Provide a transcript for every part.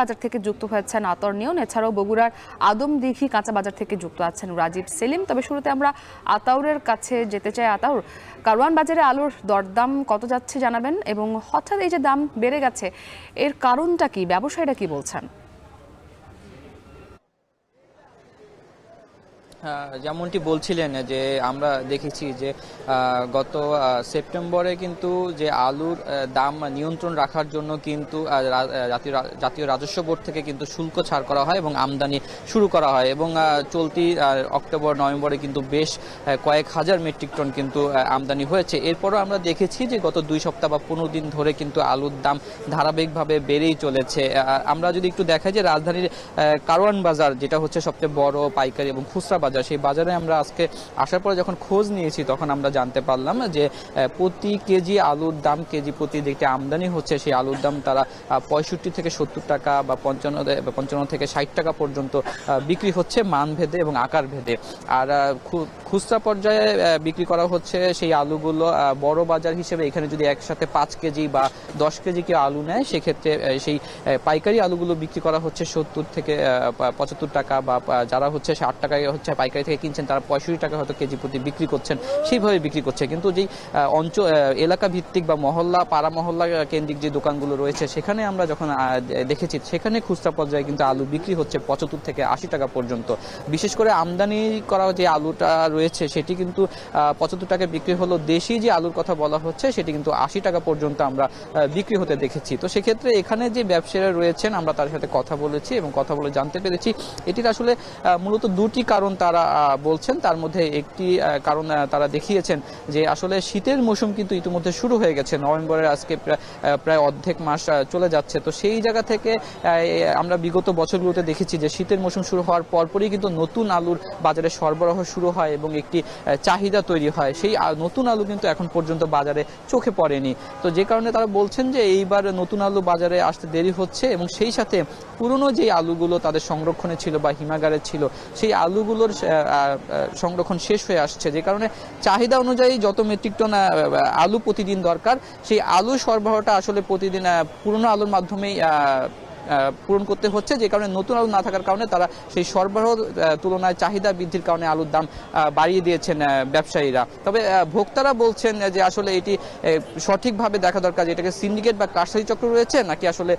বাজার থেকে যুক্ত হয়েছেন আতর নিয়ন এছাড়াও বগুড়ার আদমদিঘি কাঁচা বাজার থেকে যুক্ত আছেন রাজীব সেলিম তবে শুরুতে আমরা আতাউরের কাছে যেতে চাই আতাউর কারওয়ান বাজারে আলুর দরদাম কত যাচ্ছে জানাবেন এবং হঠাৎ এই যে দাম বেড়ে গেছে এর কারণটা কি ব্যবসায়ীরা কি বলছেন হ্যাঁ, যেমনটি বলছিলেন যে আমরা দেখেছি যে গত সেপ্টেম্বরে কিন্তু যে আলুর দাম নিয়ন্ত্রণ রাখার জন্য কিন্তু জাতীয় রাজস্ব বোর্ড থেকে কিন্তু শুল্ক ছাড় করা হয় এবং আমদানি শুরু করা হয় এবং চলতি অক্টোবর নভেম্বরে কিন্তু বেশ কয়েক হাজার মেট্রিক টন কিন্তু আমদানি হয়েছে এরপরও আমরা দেখেছি যে গত দুই সপ্তাহ বা পনেরো দিন ধরে কিন্তু আলুর দাম ধারাবাহিকভাবে বেড়েই চলেছে আমরা যদি একটু দেখাই যে রাজধানীর কারওয়ান বাজার যেটা হচ্ছে সবচেয়ে বড় পাইকারি এবং খুচরা বাজার বাজার সেই বাজারে আমরা আজকে আসার পরে যখন খোঁজ নিয়েছি তখন আমরা জানতে পারলাম যে প্রতি কেজি আলুর দাম কেজি প্রতি দেখতে আমদানি হচ্ছে সেই আলুর দাম তারা পঁয়ষট্টি থেকে সত্তর টাকা বা পঞ্চান্ন পঞ্চান্ন থেকে ষাট টাকা পর্যন্ত বিক্রি হচ্ছে মান ভেদে এবং আকার ভেদে আর খুচরা পর্যায়ে বিক্রি করা হচ্ছে সেই আলুগুলো বড় বাজার হিসেবে এখানে যদি একসাথে পাঁচ কেজি বা দশ কেজি কেউ আলু নেয় সেক্ষেত্রে সেই পাইকারি আলুগুলো বিক্রি করা হচ্ছে সত্তর থেকে পঁচাত্তর টাকা বা যারা হচ্ছে ষাট টাকায় হচ্ছে পাইকারি থেকে কিনছেন তারা পঁয়ষট্টি টাকা হয়তো কেজি প্রতি বিক্রি করছেন সেইভাবে বিক্রি করছে কিন্তু যেই অঞ্চল এলাকা ভিত্তিক বা মহল্লা পাড়া মহল্লা কেন্দ্রিক যে দোকানগুলো রয়েছে সেখানে আমরা যখন দেখেছি সেখানে খুচরা পর্যায়ে কিন্তু আলু বিক্রি হচ্ছে পঁচাত্তর থেকে আশি টাকা পর্যন্ত বিশেষ করে আমদানি করা যে আলুটা রয়েছে সেটি কিন্তু পঁচাত্তর টাকা বিক্রি হলো দেশি যে আলুর কথা বলা হচ্ছে সেটি কিন্তু আশি টাকা পর্যন্ত আমরা বিক্রি হতে দেখেছি তো সেক্ষেত্রে এখানে যে ব্যবসায়ীরা রয়েছেন আমরা তার সাথে কথা বলেছি এবং কথা বলে জানতে পেরেছি এটির আসলে মূলত দুটি কারণ তার তারা বলছেন তার মধ্যে একটি কারণ তারা দেখিয়েছেন যে আসলে শীতের মৌসুম কিন্তু ইতিমধ্যে শুরু হয়ে গেছে নভেম্বরের আজকে প্রায় অর্ধেক মাস চলে যাচ্ছে তো সেই জায়গা থেকে আমরা বিগত বছরগুলোতে দেখেছি যে শীতের মৌসুম শুরু হওয়ার পরপরই কিন্তু নতুন আলুর বাজারে সরবরাহ শুরু হয় এবং একটি চাহিদা তৈরি হয় সেই নতুন আলু কিন্তু এখন পর্যন্ত বাজারে চোখে পড়েনি তো যে কারণে তারা বলছেন যে এইবার নতুন আলু বাজারে আসতে দেরি হচ্ছে এবং সেই সাথে পুরনো যে আলুগুলো তাদের সংরক্ষণে ছিল বা হিমাগারে ছিল সেই আলুগুলোর সংরক্ষণ শেষ হয়ে আসছে যে কারণে চাহিদা অনুযায়ী যত মেট্রিক টন আলু প্রতিদিন দরকার সেই আলু সরবরাহটা আসলে প্রতিদিন পুরনো আলুর মাধ্যমেই পূরণ করতে হচ্ছে যে কারণে নতুন আলু না থাকার কারণে তারা সেই সরবরাহ তুলনায় চাহিদা বৃদ্ধির কারণে আলুর দাম বাড়িয়ে দিয়েছেন ব্যবসায়ীরা তবে ভোক্তারা বলছেন যে আসলে এটি সঠিকভাবে দেখা দরকার যে এটাকে সিন্ডিকেট বা কারসারি চক্র রয়েছে নাকি আসলে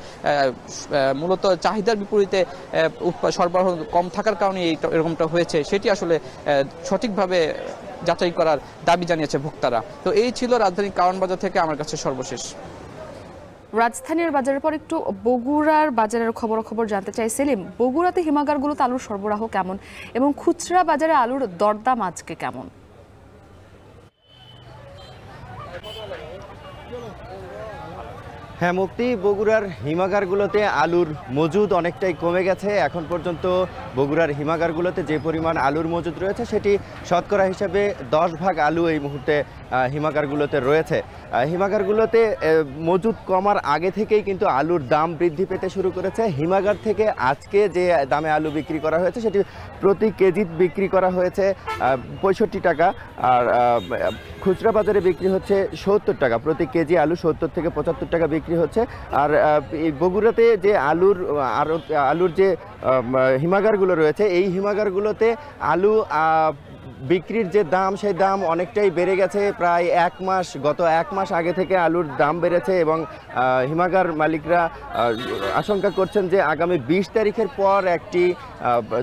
মূলত চাহিদার বিপরীতে সরবরাহ কম থাকার কারণে এরকমটা হয়েছে সেটি আসলে সঠিকভাবে যাচাই করার দাবি জানিয়েছে ভোক্তারা তো এই ছিল রাজধানী কারণ বাজার থেকে আমার কাছে সর্বশেষ রাজধানীর বাজারের পর একটু বগুড়ার বাজারের খবরাখবর জানতে চাই সেলিম বগুড়াতে হিমাগারগুলোতে আলুর সরবরাহ কেমন এবং খুচরা বাজারে আলুর দরদাম আজকে কেমন হ্যাঁ মুক্তি বগুড়ার হিমাগারগুলোতে আলুর মজুদ অনেকটাই কমে গেছে এখন পর্যন্ত বগুড়ার হিমাগারগুলোতে যে পরিমাণ আলুর মজুদ রয়েছে সেটি শতকরা হিসাবে দশ ভাগ আলু এই মুহূর্তে হিমাগারগুলোতে রয়েছে হিমাগারগুলোতে মজুদ কমার আগে থেকেই কিন্তু আলুর দাম বৃদ্ধি পেতে শুরু করেছে হিমাগার থেকে আজকে যে দামে আলু বিক্রি করা হয়েছে সেটি প্রতি কেজি বিক্রি করা হয়েছে পঁয়ষট্টি টাকা আর খুচরা বাজারে বিক্রি হচ্ছে সত্তর টাকা প্রতি কেজি আলু সত্তর থেকে পঁচাত্তর টাকা বিক্রি বিক্রি হচ্ছে আর বগুড়াতে যে আলুর আলুর যে হিমাগারগুলো রয়েছে এই হিমাগারগুলোতে আলু বিক্রির যে দাম সেই দাম অনেকটাই বেড়ে গেছে প্রায় এক মাস গত এক মাস আগে থেকে আলুর দাম বেড়েছে এবং হিমাগার মালিকরা আশঙ্কা করছেন যে আগামী ২০ তারিখের পর একটি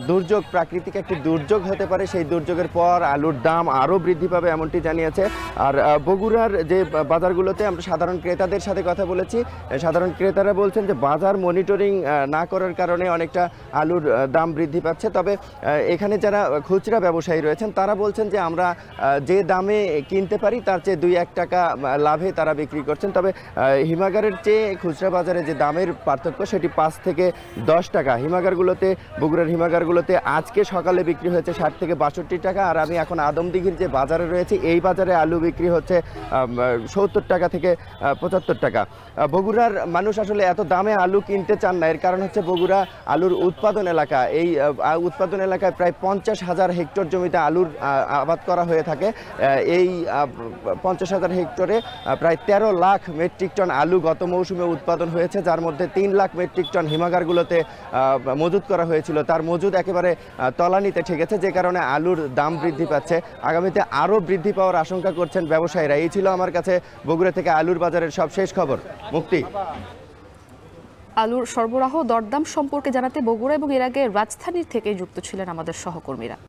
দুর্যোগ প্রাকৃতিক একটি দুর্যোগ হতে পারে সেই দুর্যোগের পর আলুর দাম আরও বৃদ্ধি পাবে এমনটি জানিয়েছে আর বগুড়ার যে বাজারগুলোতে আমরা সাধারণ ক্রেতাদের সাথে কথা বলেছি সাধারণ ক্রেতারা বলছেন যে বাজার মনিটরিং না করার কারণে অনেকটা আলুর দাম বৃদ্ধি পাচ্ছে তবে এখানে যারা খুচরা ব্যবসায়ী রয়েছেন তারা তারা বলছেন যে আমরা যে দামে কিনতে পারি তার চেয়ে দুই এক টাকা লাভে তারা বিক্রি করছেন তবে হিমাগারের চেয়ে খুচরা বাজারে যে দামের পার্থক্য সেটি পাঁচ থেকে দশ টাকা হিমাগারগুলোতে বগুড়ার হিমাগারগুলোতে আজকে সকালে বিক্রি হয়েছে ষাট থেকে বাষট্টি টাকা আর আমি এখন আদমদিঘির যে বাজারে রয়েছে এই বাজারে আলু বিক্রি হচ্ছে সত্তর টাকা থেকে পঁচাত্তর টাকা বগুড়ার মানুষ আসলে এত দামে আলু কিনতে চান না এর কারণ হচ্ছে বগুড়া আলুর উৎপাদন এলাকা এই উৎপাদন এলাকায় প্রায় পঞ্চাশ হাজার হেক্টর জমিতে আলুর আবাদ করা হয়ে থাকে এই পঞ্চাশ হাজার হেক্টরে প্রায় ১৩ লাখ মেট্রিক টন আলু গত মৌসুমে উৎপাদন হয়েছে যার মধ্যে তিন লাখ মেট্রিক টন হিমাগারগুলোতে মজুত করা হয়েছিল তার মজুদ একেবারে তলানিতে ঠেকেছে যে কারণে আলুর দাম বৃদ্ধি পাচ্ছে আগামীতে আরও বৃদ্ধি পাওয়ার আশঙ্কা করছেন ব্যবসায়ীরা এই ছিল আমার কাছে বগুড়া থেকে আলুর বাজারের সব শেষ খবর মুক্তি আলুর সরবরাহ দরদাম সম্পর্কে জানাতে বগুড়া এবং এর আগে রাজধানীর থেকে যুক্ত ছিলেন আমাদের সহকর্মীরা